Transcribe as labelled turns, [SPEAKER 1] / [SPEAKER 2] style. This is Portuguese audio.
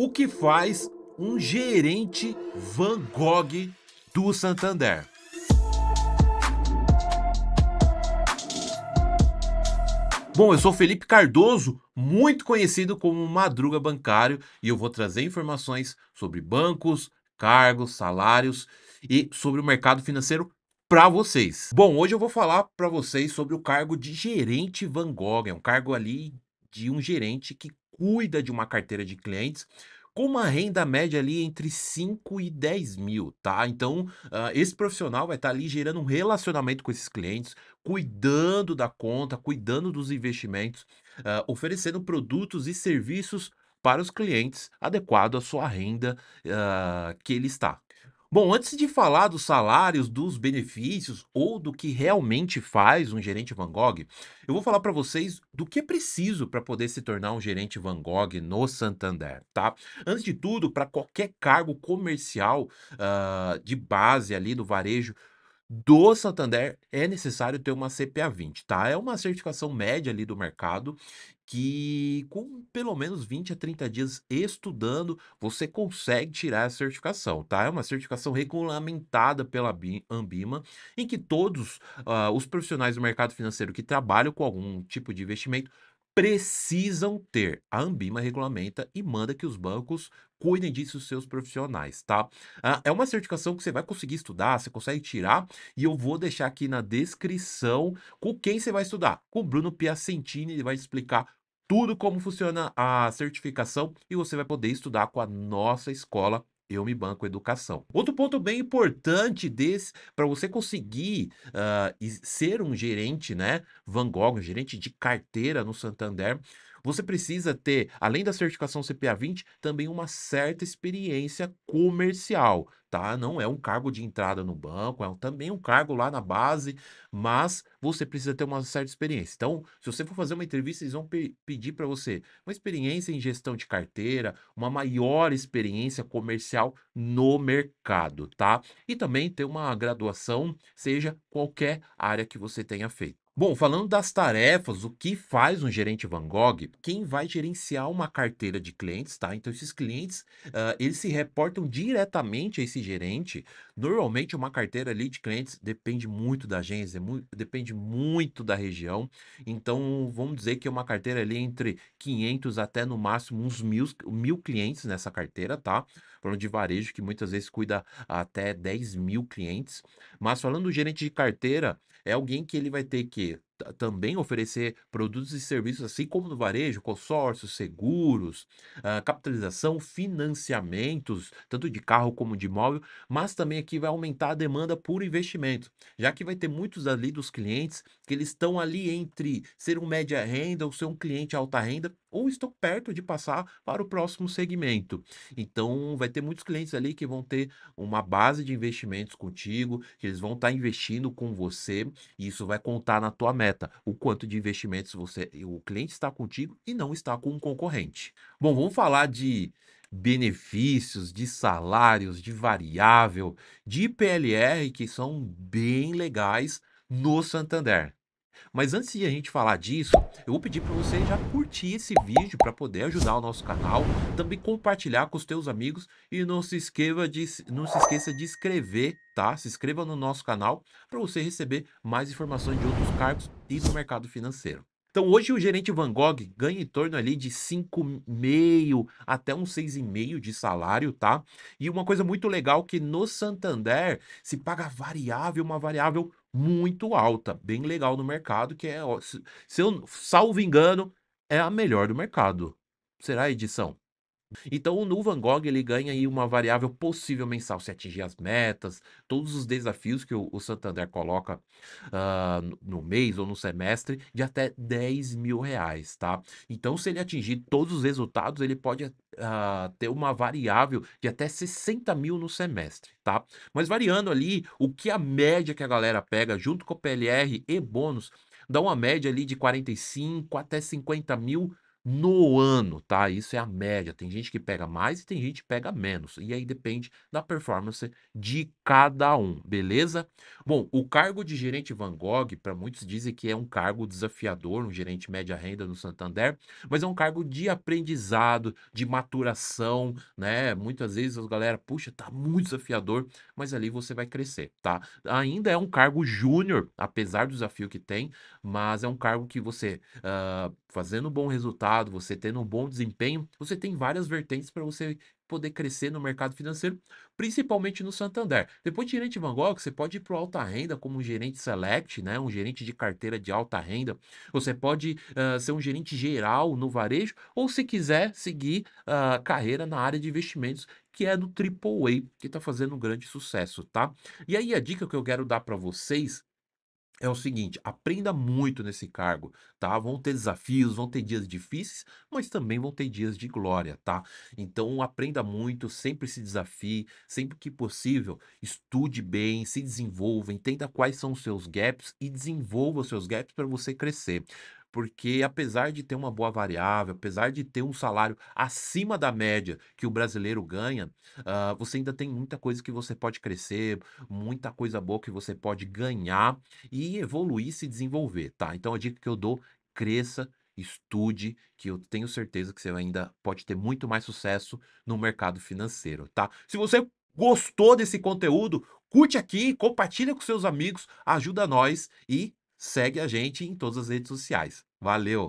[SPEAKER 1] o que faz um gerente Van Gogh do Santander. Bom, eu sou Felipe Cardoso, muito conhecido como Madruga Bancário, e eu vou trazer informações sobre bancos, cargos, salários e sobre o mercado financeiro para vocês. Bom, hoje eu vou falar para vocês sobre o cargo de gerente Van Gogh, é um cargo ali de um gerente que cuida de uma carteira de clientes com uma renda média ali entre 5 e 10 mil, tá? Então, uh, esse profissional vai estar tá ali gerando um relacionamento com esses clientes, cuidando da conta, cuidando dos investimentos, uh, oferecendo produtos e serviços para os clientes adequado à sua renda uh, que ele está. Bom, antes de falar dos salários, dos benefícios ou do que realmente faz um gerente Van Gogh, eu vou falar para vocês do que é preciso para poder se tornar um gerente Van Gogh no Santander, tá? Antes de tudo, para qualquer cargo comercial uh, de base ali do varejo, do Santander é necessário ter uma CPA 20, tá? É uma certificação média ali do mercado que com pelo menos 20 a 30 dias estudando, você consegue tirar a certificação, tá? É uma certificação regulamentada pela Ambima, em que todos uh, os profissionais do mercado financeiro que trabalham com algum tipo de investimento precisam ter. A Ambima regulamenta e manda que os bancos cuidem disso os seus profissionais, tá? Ah, é uma certificação que você vai conseguir estudar, você consegue tirar, e eu vou deixar aqui na descrição com quem você vai estudar. Com o Bruno Piacentini, ele vai explicar tudo como funciona a certificação e você vai poder estudar com a nossa escola eu me banco educação. Outro ponto bem importante desse, para você conseguir uh, ser um gerente, né? Van Gogh, um gerente de carteira no Santander, você precisa ter, além da certificação CPA 20, também uma certa experiência comercial, tá? Não é um cargo de entrada no banco, é também um cargo lá na base, mas você precisa ter uma certa experiência. Então, se você for fazer uma entrevista, eles vão pe pedir para você uma experiência em gestão de carteira, uma maior experiência comercial no mercado, tá? E também ter uma graduação, seja qualquer área que você tenha feito. Bom, falando das tarefas, o que faz um gerente Van Gogh? Quem vai gerenciar uma carteira de clientes, tá? Então, esses clientes, uh, eles se reportam diretamente a esse gerente. Normalmente, uma carteira ali de clientes depende muito da agência, depende muito da região. Então, vamos dizer que é uma carteira ali entre 500 até, no máximo, uns mil, mil clientes nessa carteira, tá? Falando de varejo, que muitas vezes cuida até 10 mil clientes. Mas falando do gerente de carteira, é alguém que ele vai ter que you. também oferecer produtos e serviços, assim como no varejo, consórcios, seguros, uh, capitalização, financiamentos, tanto de carro como de imóvel, mas também aqui vai aumentar a demanda por investimento, já que vai ter muitos ali dos clientes que eles estão ali entre ser um média renda ou ser um cliente alta renda, ou estão perto de passar para o próximo segmento. Então, vai ter muitos clientes ali que vão ter uma base de investimentos contigo, que eles vão estar tá investindo com você, e isso vai contar na tua meta o quanto de investimentos você, o cliente está contigo e não está com um concorrente. Bom, vamos falar de benefícios, de salários, de variável, de PLR que são bem legais no Santander. Mas antes de a gente falar disso, eu vou pedir para você já curtir esse vídeo para poder ajudar o nosso canal, também compartilhar com os teus amigos e não se esqueça de não se esqueça de inscrever, tá? Se inscreva no nosso canal para você receber mais informações de outros cargos e do mercado financeiro. Então hoje o gerente Van Gogh ganha em torno ali de 5,5 até uns 6,5 de salário, tá? E uma coisa muito legal que no Santander se paga variável, uma variável muito alta, bem legal no mercado, que é, se eu salvo engano, é a melhor do mercado. Será a edição? Então, o New Van Gogh, ele ganha aí uma variável possível mensal, se atingir as metas, todos os desafios que o, o Santander coloca uh, no mês ou no semestre, de até 10 mil reais, tá? Então, se ele atingir todos os resultados, ele pode uh, ter uma variável de até 60 mil no semestre, tá? Mas variando ali, o que a média que a galera pega junto com o PLR e bônus, dá uma média ali de 45 até 50 mil reais no ano, tá? Isso é a média. Tem gente que pega mais e tem gente que pega menos. E aí depende da performance de cada um, beleza? Bom, o cargo de gerente Van Gogh, para muitos dizem que é um cargo desafiador, um gerente média renda no Santander, mas é um cargo de aprendizado, de maturação, né? Muitas vezes as galera, puxa, tá muito desafiador, mas ali você vai crescer, tá? Ainda é um cargo júnior, apesar do desafio que tem, mas é um cargo que você, uh, fazendo bom resultado, resultado, você tendo um bom desempenho, você tem várias vertentes para você poder crescer no mercado financeiro, principalmente no Santander. Depois de gerente Van Gogh, você pode ir para alta renda como um gerente select, né? um gerente de carteira de alta renda. Você pode uh, ser um gerente geral no varejo, ou se quiser seguir uh, carreira na área de investimentos, que é do AAA, que está fazendo um grande sucesso, tá? E aí a dica que eu quero dar para vocês é o seguinte, aprenda muito nesse cargo, tá? Vão ter desafios, vão ter dias difíceis, mas também vão ter dias de glória, tá? Então aprenda muito, sempre se desafie, sempre que possível, estude bem, se desenvolva, entenda quais são os seus gaps e desenvolva os seus gaps para você crescer porque apesar de ter uma boa variável, apesar de ter um salário acima da média que o brasileiro ganha, uh, você ainda tem muita coisa que você pode crescer, muita coisa boa que você pode ganhar e evoluir, se desenvolver, tá? Então a dica que eu dou, cresça, estude, que eu tenho certeza que você ainda pode ter muito mais sucesso no mercado financeiro, tá? Se você gostou desse conteúdo, curte aqui, compartilha com seus amigos, ajuda nós e segue a gente em todas as redes sociais. Valeu!